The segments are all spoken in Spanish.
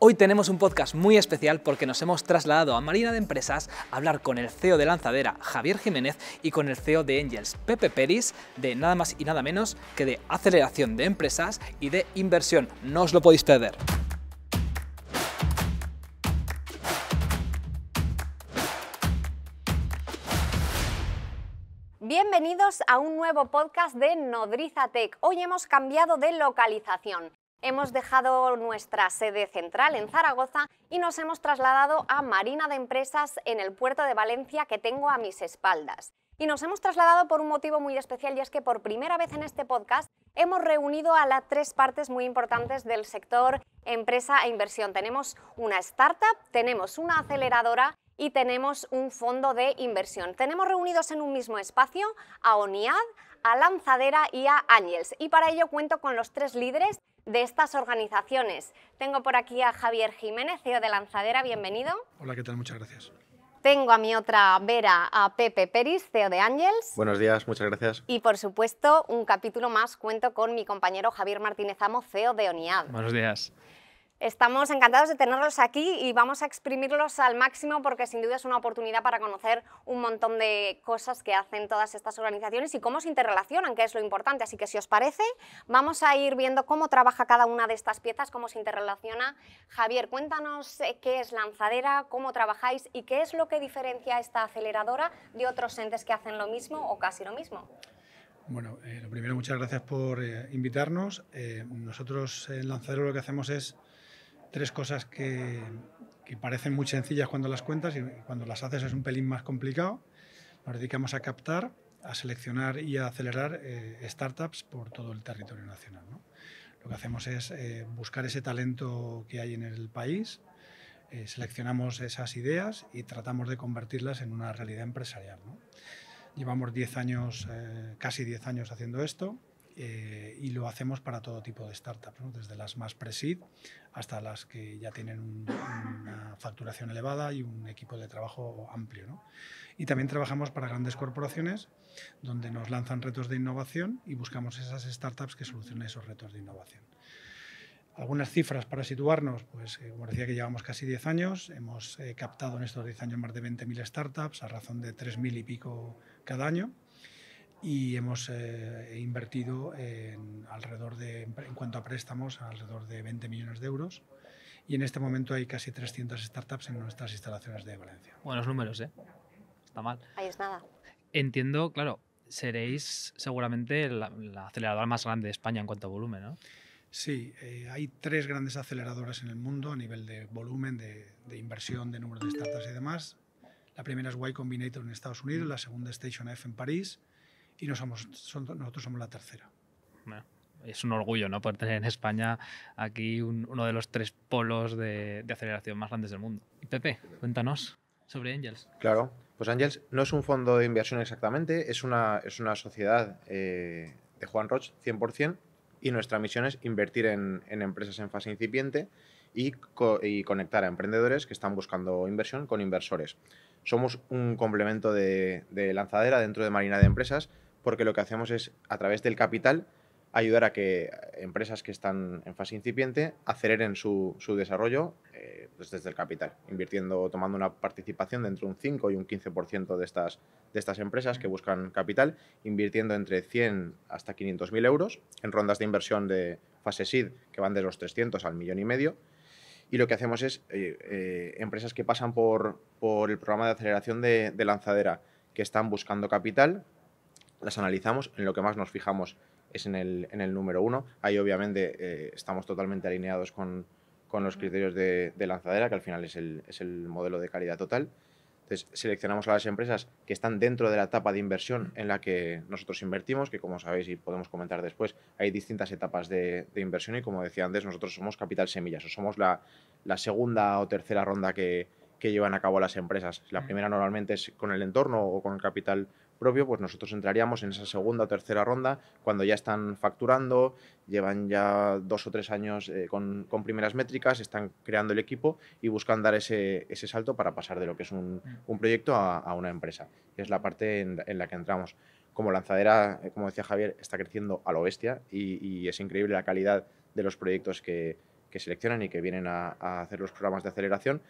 Hoy tenemos un podcast muy especial porque nos hemos trasladado a Marina de Empresas a hablar con el CEO de Lanzadera, Javier Jiménez, y con el CEO de Angels, Pepe Peris, de nada más y nada menos que de aceleración de empresas y de inversión. No os lo podéis perder. Bienvenidos a un nuevo podcast de Nodriza Tech. Hoy hemos cambiado de localización. Hemos dejado nuestra sede central en Zaragoza y nos hemos trasladado a Marina de Empresas en el puerto de Valencia que tengo a mis espaldas. Y nos hemos trasladado por un motivo muy especial y es que por primera vez en este podcast hemos reunido a las tres partes muy importantes del sector empresa e inversión. Tenemos una startup, tenemos una aceleradora y tenemos un fondo de inversión. Tenemos reunidos en un mismo espacio a ONIAD, a Lanzadera y a Ángels. Y para ello cuento con los tres líderes de estas organizaciones. Tengo por aquí a Javier Jiménez, CEO de Lanzadera, bienvenido. Hola, ¿qué tal? Muchas gracias. Tengo a mi otra vera, a Pepe Peris, CEO de Ángels. Buenos días, muchas gracias. Y por supuesto, un capítulo más cuento con mi compañero Javier Martínez Amo, CEO de ONIAD. Buenos días. Estamos encantados de tenerlos aquí y vamos a exprimirlos al máximo porque sin duda es una oportunidad para conocer un montón de cosas que hacen todas estas organizaciones y cómo se interrelacionan, que es lo importante. Así que si os parece, vamos a ir viendo cómo trabaja cada una de estas piezas, cómo se interrelaciona. Javier, cuéntanos eh, qué es Lanzadera, cómo trabajáis y qué es lo que diferencia esta aceleradora de otros entes que hacen lo mismo o casi lo mismo. Bueno, eh, lo primero, muchas gracias por eh, invitarnos. nosotros en Lanzadera lo que hacemos es tres cosas que, parecen muy sencillas cuando las cuentas y cuando las haces es un pelín más complicado. Nos dedicamos a captar, a seleccionar y a acelerar eh, startups por todo el territorio nacional. Lo que hacemos es eh, buscar ese talento que hay en el país, eh, seleccionamos esas ideas y tratamos de convertirlas en una realidad empresarial. Llevamos 10 años, casi 10 años haciendo esto. Eh, y lo hacemos para todo tipo de startups, ¿no? desde las más pre-seed hasta las que ya tienen una facturación elevada y un equipo de trabajo amplio. ¿no? Y también trabajamos para grandes corporaciones donde nos lanzan retos de innovación y buscamos esas startups que solucionen esos retos de innovación. Algunas cifras para situarnos, pues eh, como decía que llevamos casi 10 años, hemos eh, captado en estos 10 años más de 20.000 startups a razón de 3.000 y pico cada año y hemos eh, invertido en alrededor de, en cuanto a préstamos, alrededor de 20 millones de euros. Y en este momento hay casi 300 startups en nuestras instalaciones de Valencia. Buenos números, ¿eh? Está mal. Ahí es nada. Entiendo, claro, seréis seguramente la, aceleradora más grande de España en cuanto a volumen, ¿no? Sí, eh, hay tres grandes aceleradoras en el mundo a nivel de volumen, de, de inversión, de número de startups y demás. La primera es Y Combinator en Estados Unidos, la segunda es Station F en París y somos, nosotros somos la tercera. es un orgullo ¿no? poder tener en España aquí uno de los tres polos de, aceleración más grandes del mundo. Y Pepe, cuéntanos sobre Angels. Claro, pues Angels no es un fondo de inversión exactamente, es una, es una sociedad eh, de Juan Roch 100% y nuestra misión es invertir en, empresas en fase incipiente y, y conectar a emprendedores que están buscando inversión con inversores. Somos un complemento de, de lanzadera dentro de Marina de Empresas, porque lo que hacemos es, a través del capital, ayudar a que empresas que están en fase incipiente aceleren su, desarrollo eh, pues desde el capital, invirtiendo, tomando una participación de entre un 5 y un 15% de estas, de estas empresas que buscan capital, invirtiendo entre 100 hasta 500 mil euros en rondas de inversión de fase SID que van de los 300 al millón y medio. Y lo que hacemos es eh, eh, empresas que pasan por, por, el programa de aceleración de, de lanzadera, que están buscando capital, las analizamos, en lo que más nos fijamos es en el, en el número uno. Ahí obviamente eh, estamos totalmente alineados con, los criterios de, lanzadera, que al final es el, es el, modelo de calidad total. Entonces, seleccionamos a las empresas que están dentro de la etapa de inversión en la que nosotros invertimos, que como sabéis y podemos comentar después, hay distintas etapas de, inversión y como decía antes, nosotros somos capital semillas, o somos la, segunda o tercera ronda que, que llevan a cabo las empresas. La primera normalmente es con el entorno o con el capital propio, pues nosotros entraríamos en esa segunda o tercera ronda cuando ya están facturando, llevan ya dos o tres años eh, con, primeras métricas, están creando el equipo y buscan dar ese, salto para pasar de lo que es un, mm. proyecto a, una empresa. Es la parte en, la que entramos. Como lanzadera, eh, como decía Javier, está creciendo a lo bestia y, es increíble la calidad de los proyectos que, seleccionan y que vienen a hacer los programas de aceleración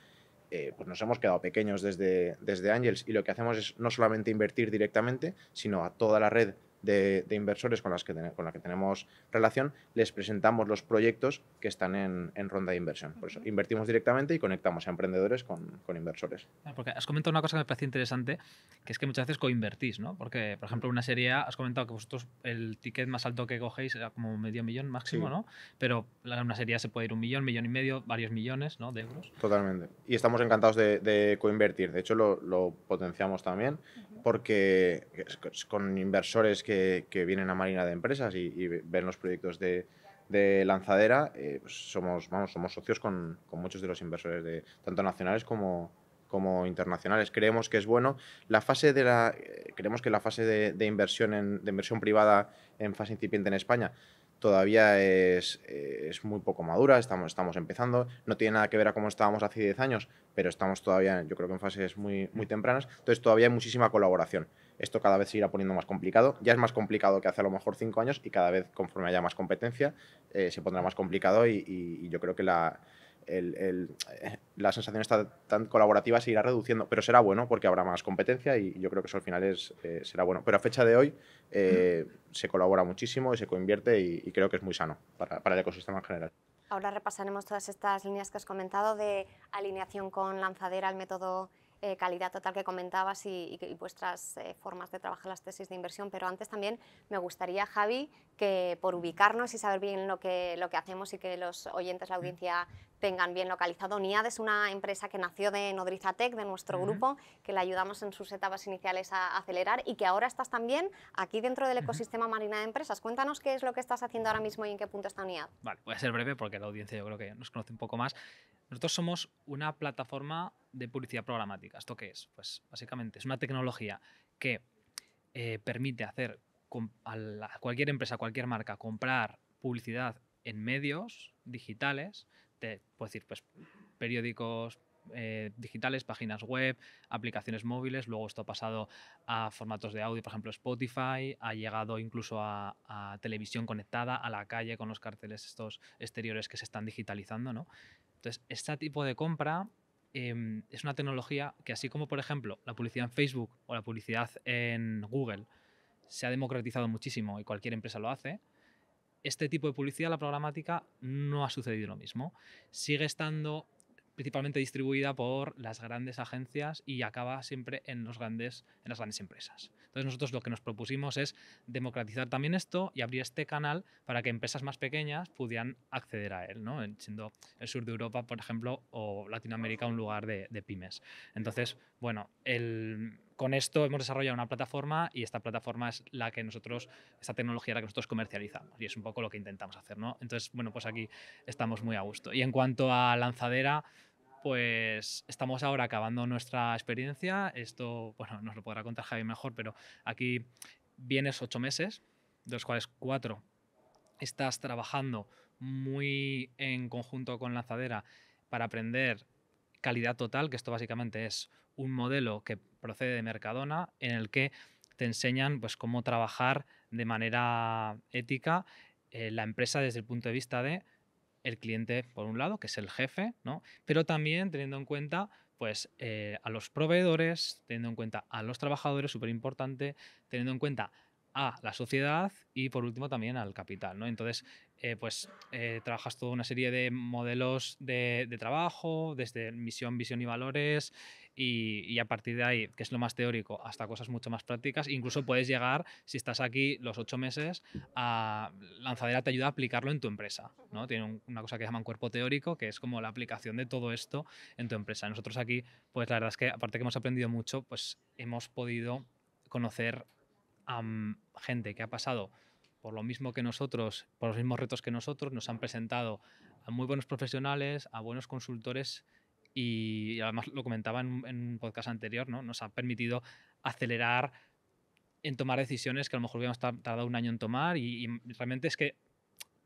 eh, pues nos hemos quedado pequeños desde, desde Angels y lo que hacemos es no solamente invertir directamente, sino a toda la red de, inversores con, las que con la que tenemos relación, les presentamos los proyectos que están en, ronda de inversión. Por eso invertimos directamente y conectamos a emprendedores con, inversores. porque has comentado una cosa que me parece interesante, que es que muchas veces coinvertís, ¿no? Porque, por ejemplo, una serie has comentado que vosotros el ticket más alto que cogéis era como medio millón máximo, ¿no? Pero una serie se puede ir un millón, millón y medio, varios millones, ¿no? De euros. Totalmente. Y estamos encantados de, de coinvertir. De hecho, lo, lo potenciamos también porque con inversores que que, vienen a Marina de Empresas y, ven los proyectos de, lanzadera, eh, pues somos, vamos, somos socios con, muchos de los inversores, de, tanto nacionales como, como internacionales. Creemos que es bueno. La fase de la, eh, creemos que la fase de, inversión en, de inversión privada en fase incipiente en España todavía es, eh, es, muy poco madura, estamos, estamos empezando, no tiene nada que ver a cómo estábamos hace 10 años, pero estamos todavía, yo creo que en fases muy, muy tempranas, entonces todavía hay muchísima colaboración. Esto cada vez se irá poniendo más complicado, ya es más complicado que hace a lo mejor 5 años y cada vez conforme haya más competencia eh, se pondrá más complicado y, y yo creo que la, el, el, la sensación está tan colaborativa se irá reduciendo, pero será bueno porque habrá más competencia y yo creo que eso al final es, eh, será bueno. Pero a fecha de hoy eh, mm. se colabora muchísimo y se convierte y, creo que es muy sano para, para el ecosistema en general. Ahora repasaremos todas estas líneas que has comentado de alineación con lanzadera, el método eh, calidad total que comentabas y, vuestras eh, formas de trabajar las tesis de inversión, pero antes también me gustaría, Javi, que por ubicarnos y saber bien lo que, lo que hacemos y que los oyentes, la audiencia, tengan bien localizado. NIAD es una empresa que nació de Nodrizatec, de nuestro grupo, que le ayudamos en sus etapas iniciales a acelerar y que ahora estás también aquí dentro del ecosistema marina de empresas. Cuéntanos qué es lo que estás haciendo ahora mismo y en qué punto está NIAD. voy a ser breve porque la audiencia yo creo que nos conoce un poco más. Nosotros somos una plataforma de publicidad programática. ¿Esto qué es? Pues básicamente es una tecnología que eh, permite hacer a, cualquier empresa, cualquier marca, comprar publicidad en medios digitales, de, decir, pues periódicos eh, digitales, páginas web, aplicaciones móviles, luego esto ha pasado a formatos de audio, por ejemplo Spotify, ha llegado incluso a, a televisión conectada, a la calle con los carteles estos exteriores que se están digitalizando, ¿no? Entonces, este tipo de compra em, es una tecnología que así como, por ejemplo, la publicidad en Facebook o la publicidad en Google se ha democratizado muchísimo y cualquier empresa lo hace, este tipo de publicidad, la programática, no ha sucedido lo mismo. Sigue estando principalmente distribuida por las grandes agencias y acaba siempre en, los grandes, en las grandes empresas. Entonces nosotros lo que nos propusimos es democratizar también esto y abrir este canal para que empresas más pequeñas pudieran acceder a él, ¿no? siendo el sur de Europa, por ejemplo, o Latinoamérica un lugar de, pymes. Entonces, bueno, el, con esto hemos desarrollado una plataforma y esta plataforma es la que nosotros, esta tecnología la que nosotros comercializamos y es un poco lo que intentamos hacer, ¿no? Entonces, bueno, pues aquí estamos muy a gusto. Y en cuanto a lanzadera, pues estamos ahora acabando nuestra experiencia. Esto, bueno, nos lo podrá contar Javi mejor, pero aquí vienes ocho meses, de los cuales cuatro estás trabajando muy en conjunto con Lanzadera para aprender calidad total, que esto básicamente es un modelo que procede de Mercadona, en el que te enseñan pues, cómo trabajar de manera ética eh, la empresa desde el punto de vista de el cliente, por un lado, que es el jefe, ¿no? pero también teniendo en cuenta pues, eh, a los proveedores, teniendo en cuenta a los trabajadores, súper importante, teniendo en cuenta a la sociedad y por último también al capital. ¿no? Entonces, eh, pues eh, trabajas toda una serie de modelos de, trabajo, desde misión, visión y valores, y, a partir de ahí, que es lo más teórico, hasta cosas mucho más prácticas. Incluso puedes llegar, si estás aquí los ocho meses, a Lanzadera te ayuda a aplicarlo en tu empresa. ¿no? Tiene una cosa que llaman cuerpo teórico, que es como la aplicación de todo esto en tu empresa. Nosotros aquí, pues la verdad es que aparte que hemos aprendido mucho, pues hemos podido conocer a mm, gente que ha pasado por lo mismo que nosotros, por los mismos retos que nosotros, nos han presentado a muy buenos profesionales, a buenos consultores y, además lo comentaba en, un podcast anterior, ¿no? nos ha permitido acelerar en tomar decisiones que a lo mejor hubiéramos tardado un año en tomar y, realmente es que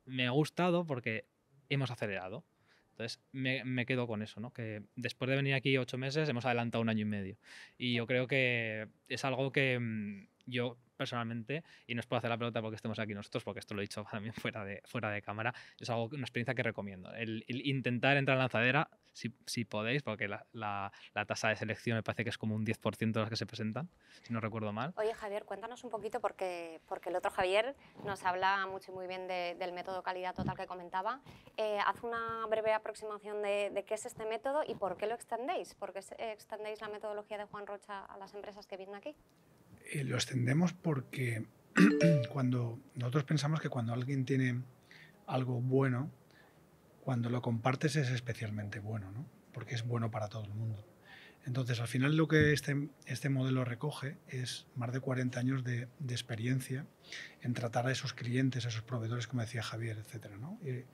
me ha gustado porque hemos acelerado. Entonces me, me, quedo con eso, ¿no? que después de venir aquí ocho meses hemos adelantado un año y medio. Y yo creo que es algo que mm, yo personalmente, y no os puedo hacer la pelota porque estemos aquí nosotros, porque esto lo he dicho también fuera de, fuera de cámara, es algo, una experiencia que recomiendo. El, intentar entrar en lanzadera, si, si podéis, porque la, tasa de selección me parece que es como un 10% de las que se presentan, si no recuerdo mal. Oye, Javier, cuéntanos un poquito, porque, el otro Javier nos habla mucho y muy bien del método calidad total que comentaba. Eh, haz una breve aproximación de, de qué es este método y por qué lo extendéis, por qué extendéis la metodología de Juan Rocha a las empresas que vienen aquí. Eh, lo extendemos porque cuando nosotros pensamos que cuando alguien tiene algo bueno, cuando lo compartes es especialmente bueno, ¿no? porque es bueno para todo el mundo. Entonces, al final lo que este, este modelo recoge es más de 40 años de, de, experiencia en tratar a esos clientes, a esos proveedores, como decía Javier, etc. ¿no? Y, eh,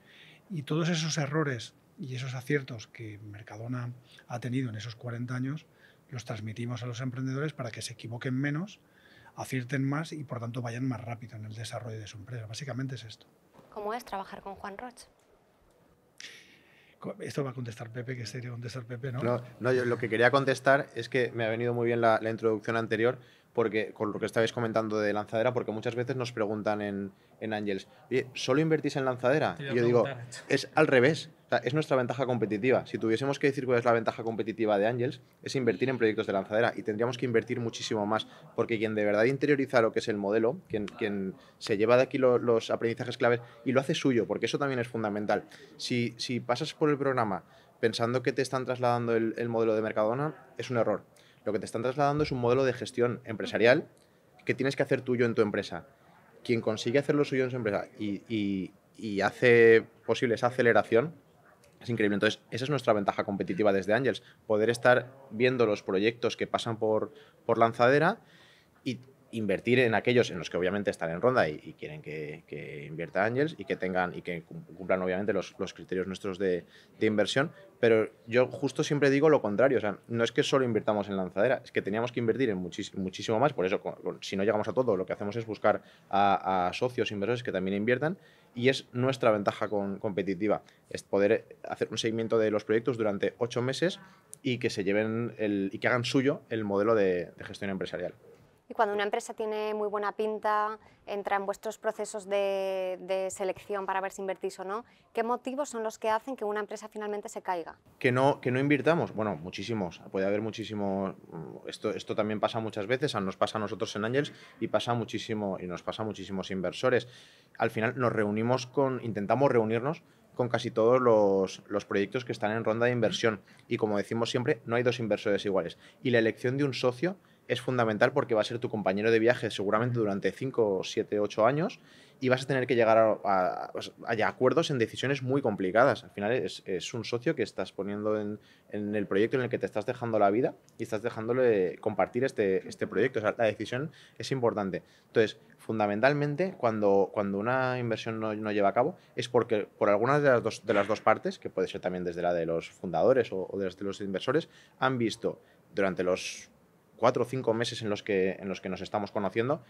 y, todos esos errores y esos aciertos que Mercadona ha tenido en esos 40 años, los transmitimos a los emprendedores para que se equivoquen menos, acierten más y por tanto vayan más rápido en el desarrollo de su empresa. Básicamente es esto. ¿Cómo es trabajar con Juan Roch? Esto va a contestar Pepe, que sería contestar Pepe, ¿no? No, no yo lo que quería contestar es que me ha venido muy bien la, introducción anterior, porque con lo que estabais comentando de lanzadera, porque muchas veces nos preguntan en, en oye, ¿solo invertís en lanzadera? Y yo digo, es al revés es nuestra ventaja competitiva. Si tuviésemos que decir cuál es la ventaja competitiva de Angels, es invertir en proyectos de lanzadera y tendríamos que invertir muchísimo más, porque quien de verdad interioriza lo que es el modelo, quien, se lleva de aquí los aprendizajes claves y lo hace suyo, porque eso también es fundamental. Si, si pasas por el programa pensando que te están trasladando el, modelo de Mercadona, es un error. Lo que te están trasladando es un modelo de gestión empresarial que tienes que hacer tuyo en tu empresa. Quien consigue hacerlo suyo en su empresa y hace posible esa aceleración, es increíble. Entonces, esa es nuestra ventaja competitiva desde Angels, poder estar viendo los proyectos que pasan por, por lanzadera y invertir en aquellos en los que obviamente están en ronda y, quieren que, invierta Angels y que tengan y que cumplan obviamente los, criterios nuestros de, de, inversión, pero yo justo siempre digo lo contrario, o sea, no es que solo invirtamos en lanzadera, es que teníamos que invertir en muchísimo más, por eso si no llegamos a todo, lo que hacemos es buscar a, socios, inversores que también inviertan y es nuestra ventaja competitiva, es poder hacer un seguimiento de los proyectos durante ocho meses y que se lleven el, y que hagan suyo el modelo de gestión empresarial. Y cuando una empresa tiene muy buena pinta, entra en vuestros procesos de, selección para ver si invertís o no, ¿qué motivos son los que hacen que una empresa finalmente se caiga? Que no, que no invirtamos. Bueno, muchísimos. Puede haber muchísimos. Esto, esto también pasa muchas veces, nos pasa a nosotros en Angels y, pasa muchísimo, y nos pasa a muchísimos inversores. Al final nos reunimos con, intentamos reunirnos con casi todos los, los, proyectos que están en ronda de inversión. Y como decimos siempre, no hay dos inversores iguales. Y la elección de un socio es fundamental porque va a ser tu compañero de viaje seguramente durante 5, 7, 8 años y vas a tener que llegar a, pues, acuerdos en decisiones muy complicadas. Al final es, un socio que estás poniendo en, el proyecto en el que te estás dejando la vida y estás dejándole compartir este, este proyecto. O la decisión es importante. Entonces, fundamentalmente, cuando, cuando una inversión no, lleva a cabo, es porque por alguna de las, dos, de las dos partes, que puede ser también desde la de los fundadores o, o desde los inversores, han visto durante los cuatro o cinco meses en los que, en los que nos estamos conociendo,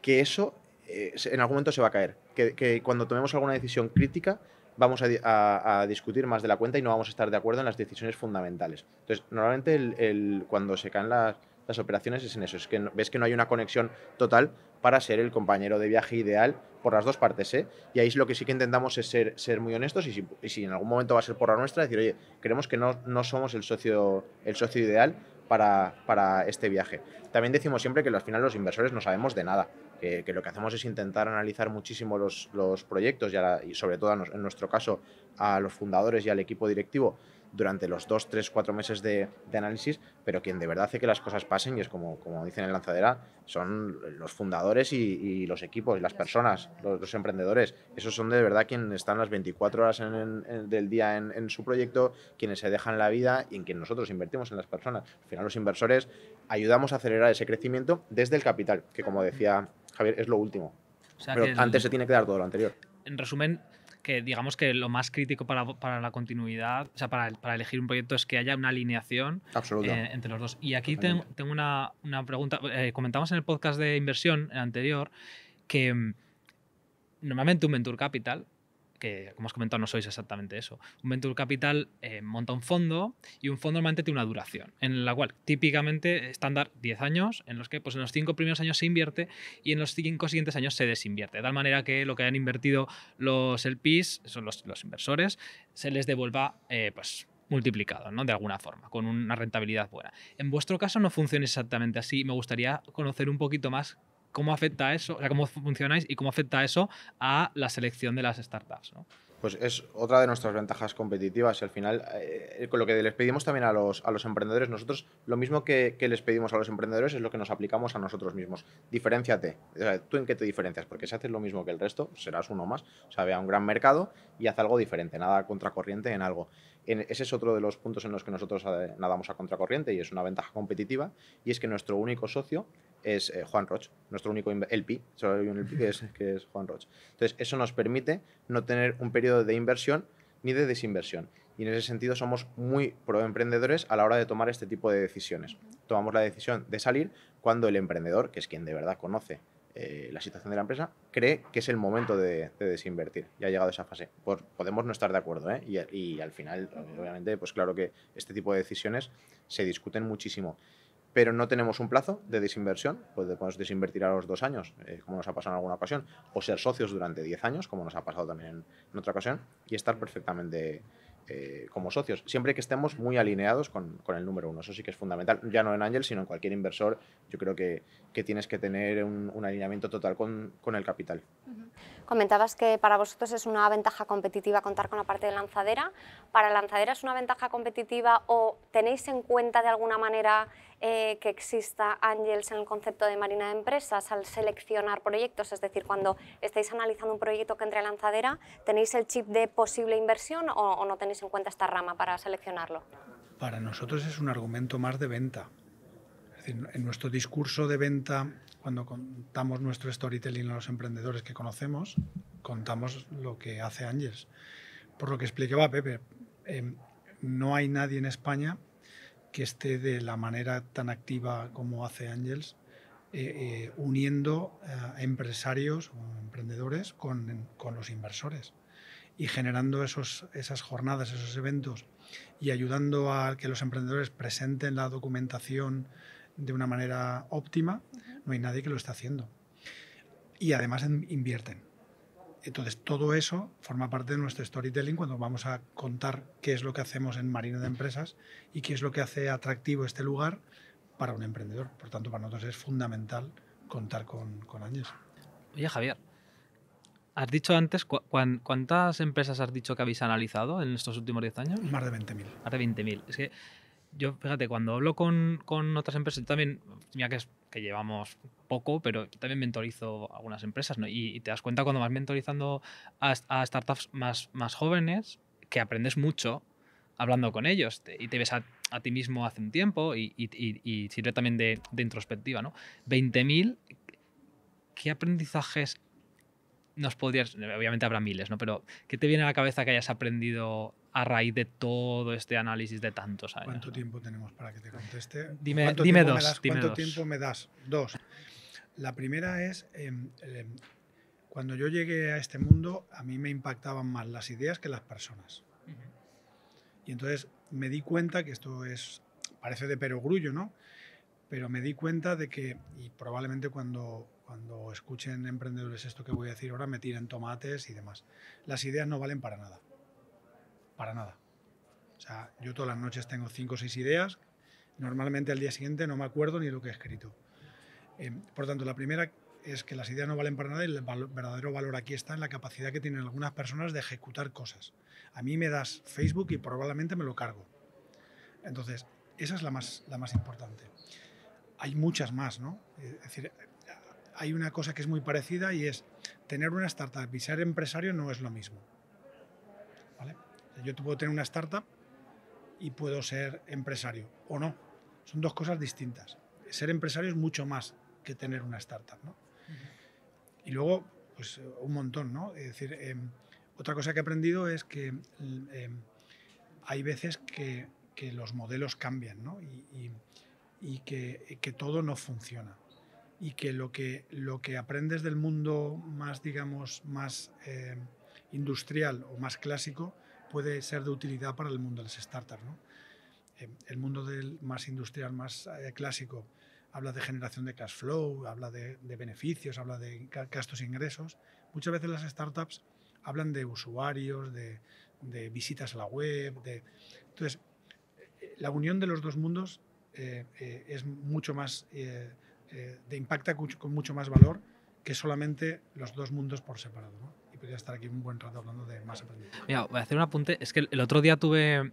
que eso eh, en algún momento se va a caer. Que, que cuando tomemos alguna decisión crítica, vamos a, a, discutir más de la cuenta y no vamos a estar de acuerdo en las decisiones fundamentales. Entonces, normalmente el, cuando se caen las, las, operaciones es en eso, es que ves que no hay una conexión total para ser el compañero de viaje ideal por las dos partes. ¿eh? Y ahí es lo que sí que intentamos es ser, ser muy honestos y si, y si, en algún momento va a ser por la nuestra, decir, oye, creemos que no, no somos el socio, el socio ideal para, para este viaje. También decimos siempre que al final los inversores no sabemos de nada, que, lo que hacemos es intentar analizar muchísimo los, proyectos y, sobre todo en nuestro caso a los fundadores y al equipo directivo durante los dos, tres, cuatro meses de, análisis, pero quien de verdad hace que las cosas pasen, y es como, como dicen en Lanzadera, son los fundadores y, los equipos, y las personas, los, emprendedores. Esos son de verdad quienes están las 24 horas del día en, su proyecto, quienes se dejan la vida y en quien nosotros invertimos en las personas. Al final los inversores ayudamos a acelerar ese crecimiento desde el capital, que como decía Javier, es lo último. pero antes se tiene que dar todo lo anterior. En resumen, que digamos que lo más crítico para, la continuidad, o sea, para, elegir un proyecto es que haya una alineación eh, entre los dos. Y aquí tengo, una, pregunta. Eh, comentamos en el podcast de inversión anterior que mm, normalmente un Venture Capital que como has comentado no sois exactamente eso. Un venture capital eh, monta un fondo y un fondo normalmente tiene una duración, en la cual típicamente estándar 10 años, en los que pues, en los 5 primeros años se invierte y en los 5 siguientes años se desinvierte, de tal manera que lo que hayan invertido los LPs, son los, inversores, se les devuelva eh, pues, multiplicado, ¿no? De alguna forma, con una rentabilidad buena. En vuestro caso no funciona exactamente así. Me gustaría conocer un poquito más cómo afecta eso, o sea, cómo funcionáis y cómo afecta eso a la selección de las startups. ¿no? pues es otra de nuestras ventajas competitivas. Y al final, eh, con lo que les pedimos también a los, a los emprendedores, nosotros lo mismo que, les pedimos a los emprendedores es lo que nos aplicamos a nosotros mismos. Diferenciate. ¿Tú en qué te diferencias? Porque si haces lo mismo que el resto, serás uno más. O sea, ve a un gran mercado y haz algo diferente, nada contracorriente en algo. ese es otro de los puntos en los que nosotros eh, nadamos a contracorriente y es una ventaja competitiva. Y es que nuestro único socio es eh, Juan Roch, nuestro único LP, solo hay un LP que es, que es Juan Roch. Entonces, eso nos permite no tener un periodo de inversión ni de desinversión. Y en ese sentido somos muy proemprendedores a la hora de tomar este tipo de decisiones. Tomamos la decisión de salir cuando el emprendedor, que es quien de verdad conoce eh, la situación de la empresa, cree que es el momento de, desinvertir. Ya ha llegado esa fase. podemos no estar de acuerdo, ¿eh? y, y, al final, obviamente, pues claro que este tipo de decisiones se discuten muchísimo pero no tenemos un plazo de desinversión, pues podemos desinvertir a los dos años, eh, como nos ha pasado en alguna ocasión, o ser socios durante diez años, como nos ha pasado también en, otra ocasión, y estar perfectamente eh, como socios, siempre que estemos muy alineados con, el número uno. Eso sí que es fundamental, ya no en Ángel, sino en cualquier inversor. Yo creo que, tienes que tener un, alineamiento total con, el capital. Comentabas que para vosotros es una ventaja competitiva contar con la parte de lanzadera. ¿Para lanzadera es una ventaja competitiva o tenéis en cuenta de alguna manera eh, que exista Ángels en el concepto de Marina de Empresas al seleccionar proyectos, es decir, cuando estáis analizando un proyecto que entre a lanzadera, ¿tenéis el chip de posible inversión o, no tenéis en cuenta esta rama para seleccionarlo? Para nosotros es un argumento más de venta. en nuestro discurso de venta, cuando contamos nuestro storytelling a los emprendedores que conocemos, contamos lo que hace Ángels. Por lo que explicaba Pepe, eh, no hay nadie en España que esté de la manera tan activa como hace angels eh, eh, uniendo eh, empresarios o emprendedores con, con, los inversores y generando esos, esas jornadas, esos eventos y ayudando a que los emprendedores presenten la documentación de una manera óptima, no hay nadie que lo está haciendo. Y además invierten entonces, todo eso forma parte de nuestro storytelling cuando vamos a contar qué es lo que hacemos en Marina de Empresas y qué es lo que hace atractivo este lugar para un emprendedor. Por tanto, para nosotros es fundamental contar con, con Áñez. Oye, Javier, has dicho antes, ¿cuántas empresas has dicho que habéis analizado en estos últimos 10 años? Más de 20.000. Más de 20.000. Es que yo fíjate, cuando hablo con, con otras empresas, también, mira que, que llevamos poco, pero también mentorizo algunas empresas, ¿no? Y, te das cuenta cuando vas mentorizando a, startups más, más jóvenes que aprendes mucho hablando con ellos y te ves a, ti mismo hace un tiempo y, y, y sirve también de, de introspectiva, ¿no? 20.000, ¿qué aprendizajes nos podrías, obviamente habrá miles, ¿no? Pero ¿qué te viene a la cabeza que hayas aprendido a raíz de todo este análisis de tantos años. ¿Cuánto tiempo tenemos para que te conteste? Dime, dos. ¿Cuánto tiempo me das? Dos. La primera es, em, cuando yo llegué a este mundo, a mí me impactaban más las ideas que las personas. Y entonces me di cuenta que esto es, parece de perogrullo, ¿no? Pero me di cuenta de que, y probablemente cuando, cuando escuchen emprendedores esto que voy a decir ahora, me tiren tomates y demás. Las ideas no valen para nada para nada. O sea, yo todas las noches tengo cinco o seis ideas, normalmente al día siguiente no me acuerdo ni lo que he escrito. Eh, por tanto, la primera es que las ideas no valen para nada y el verdadero valor aquí está en la capacidad que tienen algunas personas de ejecutar cosas. A mí me das Facebook y probablemente me lo cargo. Entonces, esa es la más, la más importante. Hay muchas más, ¿no? Es decir, hay una cosa que es muy parecida y es tener una startup y ser empresario no es lo mismo. Yo puedo tener una startup y puedo ser empresario o no. Son dos cosas distintas. Ser empresario es mucho más que tener una startup. ¿no? Y luego, pues un montón. ¿no? Es decir, em, otra cosa que he aprendido es que em, hay veces que, que, los modelos cambian ¿no? y, y, que, que, todo no funciona. Y que lo, que lo que aprendes del mundo más, digamos, más eh, industrial o más clásico, puede ser de utilidad para el mundo de las startups. Eh, el mundo más industrial, más eh, clásico, habla de generación de cash flow, habla de, beneficios, habla de gastos e ingresos. Muchas veces las startups hablan de usuarios, de, visitas a la web. De... Entonces, eh, la unión de los dos mundos es mucho más, de impacta con mucho más valor que solamente los dos mundos por separado estar aquí un buen rato hablando de más aprendizaje. Mira, voy a hacer un apunte. Es que el otro día tuve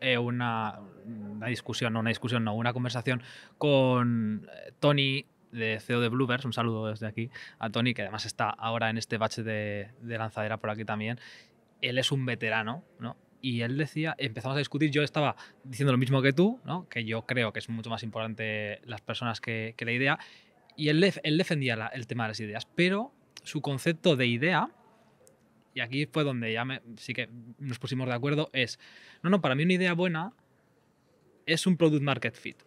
eh, una, discusión, no una discusión, no, una conversación con eh, Tony de CEO de Bluebirds, un saludo desde aquí a Tony, que además está ahora en este bache de, lanzadera por aquí también. Él es un veterano, ¿no? Y él decía, empezamos a discutir, yo estaba diciendo lo mismo que tú, ¿no? Que yo creo que es mucho más importante las personas que, la idea. Y él, él defendía el tema de las ideas, pero su concepto de idea y aquí fue donde ya me, sí que nos pusimos de acuerdo, es, no, no, para mí una idea buena es un product market fit.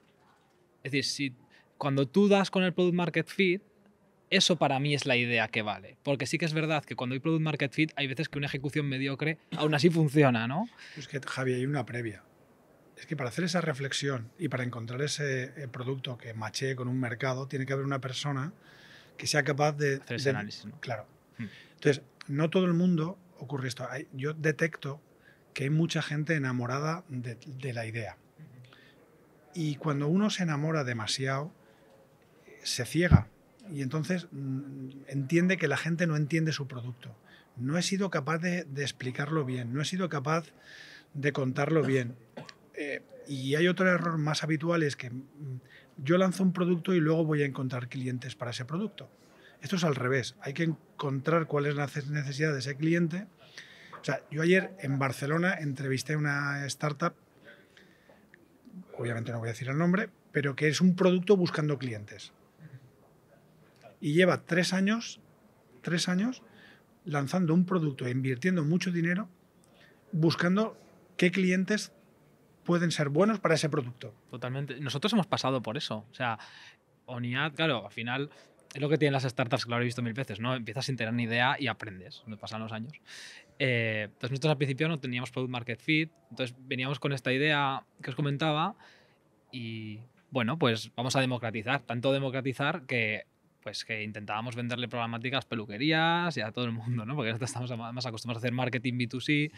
Es decir, si cuando tú das con el product market fit, eso para mí es la idea que vale. Porque sí que es verdad que cuando hay product market fit, hay veces que una ejecución mediocre aún así funciona, ¿no? Es que, Javi, hay una previa. Es que para hacer esa reflexión y para encontrar ese eh, producto que machee con un mercado, tiene que haber una persona que sea capaz de... Hacer ese análisis, Claro. Mm. Entonces, no todo el mundo ocurre esto. Yo detecto que hay mucha gente enamorada de, la idea. Y cuando uno se enamora demasiado, se ciega. Y entonces mm, entiende que la gente no entiende su producto. No he sido capaz de, explicarlo bien, no he sido capaz de contarlo bien. Eh, y hay otro error más habitual, es que mm, yo lanzo un producto y luego voy a encontrar clientes para ese producto. Esto es al revés, hay que encontrar cuál es la necesidad de ese cliente. O sea, yo ayer en Barcelona entrevisté a una startup, obviamente no voy a decir el nombre, pero que es un producto buscando clientes. Y lleva tres años, tres años lanzando un producto e invirtiendo mucho dinero buscando qué clientes pueden ser buenos para ese producto. Totalmente. Nosotros hemos pasado por eso. O sea, ONIAD, claro, al final es lo que tienen las startups, que lo he visto mil veces, ¿no? Empiezas sin tener ni idea y aprendes, nos pasan los años. Eh, entonces nosotros al principio no teníamos product market fit, entonces veníamos con esta idea que os comentaba y bueno, pues vamos a democratizar, tanto democratizar que pues que intentábamos venderle programáticas peluquerías y a todo el mundo, ¿no? Porque nosotros estamos más acostumbrados a hacer marketing B2C